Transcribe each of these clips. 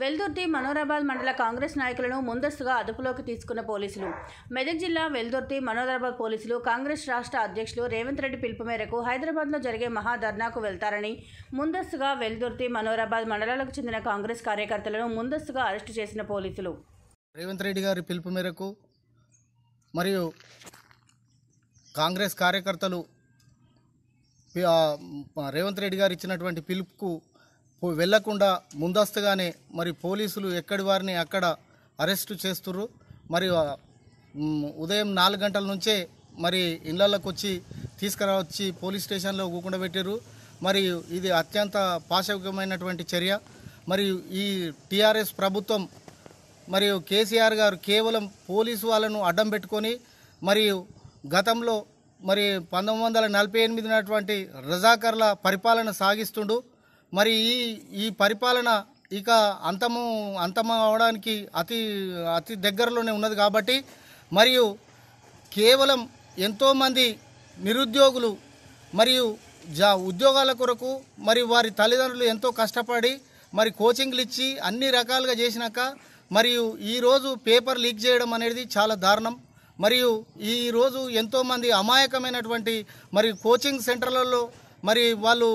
వెల్దుర్తి మనోరాబాద్ మండల కాంగ్రెస్ నాయకులను ముందస్తుగా అదుపులోకి తీసుకున్న పోలీసులు మెదక్ జిల్లా వెల్దుర్తి మనోరాబాద్ పోలీసులు కాంగ్రెస్ రాష్ట్ర అధ్యక్షులు రేవంత్ రెడ్డి పిలుపు మేరకు హైదరాబాద్లో జరిగే మహాధర్నాకు వెళ్తారని ముందస్తుగా వెల్దుర్తి మనోరాబాద్ మండలాలకు చెందిన కాంగ్రెస్ కార్యకర్తలను ముందస్తుగా అరెస్టు చేసిన పోలీసులు రేవంత్ రెడ్డి గారి పిలుపు మేరకు మరియు కాంగ్రెస్ కార్యకర్తలు రేవంత్ రెడ్డి గారు ఇచ్చినటువంటి పిలుపుకు వెళ్లకుండా ముందస్తుగానే మరి పోలీసులు ఎక్కడి వారిని అక్కడ అరెస్టు చేస్తురు మరి ఉదయం నాలుగు గంటల నుంచే మరి ఇళ్లలోకి వచ్చి తీసుకురావచ్చి పోలీస్ స్టేషన్లో కూకుండా పెట్టారు మరి ఇది అత్యంత పాశవికమైనటువంటి చర్య మరి ఈ టీఆర్ఎస్ ప్రభుత్వం మరియు కేసీఆర్ గారు కేవలం పోలీసు వాళ్ళను అడ్డం పెట్టుకొని మరియు గతంలో మరి పంతొమ్మిది వందల నలభై ఎనిమిది ఉన్నటువంటి రజాకర్ల పరిపాలన సాగిస్తుండు మరి ఈ ఈ పరిపాలన ఇక అంతము అంతము అవడానికి అతి అతి దగ్గరలోనే ఉన్నది కాబట్టి మరియు కేవలం ఎంతోమంది నిరుద్యోగులు మరియు జా ఉద్యోగాల కొరకు మరి వారి తల్లిదండ్రులు ఎంతో కష్టపడి మరి కోచింగ్లు ఇచ్చి అన్ని రకాలుగా చేసినాక మరియు ఈరోజు పేపర్ లీక్ చేయడం అనేది చాలా దారుణం మరియు ఈరోజు ఎంతోమంది అమాయకమైనటువంటి మరి కోచింగ్ సెంటర్లలో మరి వాళ్ళు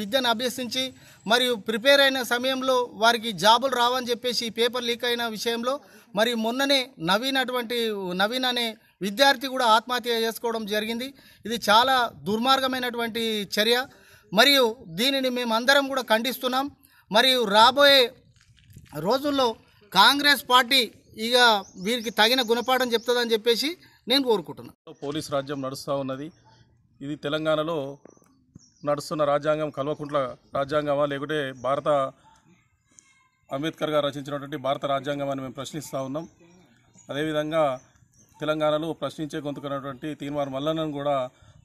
విద్యను అభ్యసించి మరియు ప్రిపేర్ అయిన సమయంలో వారికి జాబులు రావని చెప్పేసి పేపర్ లీక్ అయిన విషయంలో మరి మొన్ననే నవీన్ అటువంటి నవీన్ అనే విద్యార్థి కూడా ఆత్మహత్య చేసుకోవడం జరిగింది ఇది చాలా దుర్మార్గమైనటువంటి చర్య మరియు దీనిని మేమందరం కూడా ఖండిస్తున్నాం మరియు రాబోయే రోజుల్లో కాంగ్రెస్ పార్టీ ఇక వీరికి తగిన గుణపాఠం చెప్తుందని చెప్పేసి నేను కోరుకుంటున్నాను పోలీస్ రాజ్యం నడుస్తూ ఉన్నది ఇది తెలంగాణలో నడుస్తున్న రాజ్యాంగం కల్వకుంట్ల రాజ్యాంగమా లేకుంటే భారత అంబేద్కర్ గారు రచించినటువంటి భారత రాజ్యాంగం అని మేము ప్రశ్నిస్తూ ఉన్నాం అదేవిధంగా తెలంగాణలో ప్రశ్నించే గొంతుకున్నటువంటి తీన్మార్ మల్లన్నను కూడా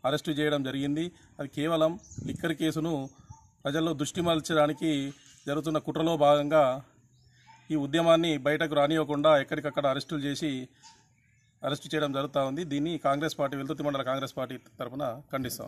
అరెస్టు చేయడం జరిగింది అది కేవలం లిక్కర్ కేసును ప్రజల్లో దృష్టి మలచడానికి జరుగుతున్న కుట్రలో భాగంగా ఈ ఉద్యమాన్ని బయటకు రానివ్వకుండా ఎక్కడికక్కడ అరెస్టులు చేసి అరెస్టు చేయడం జరుగుతూ ఉంది దీన్ని కాంగ్రెస్ పార్టీ వెలుతుతి మండల కాంగ్రెస్ పార్టీ తరఫున ఖండిస్తాం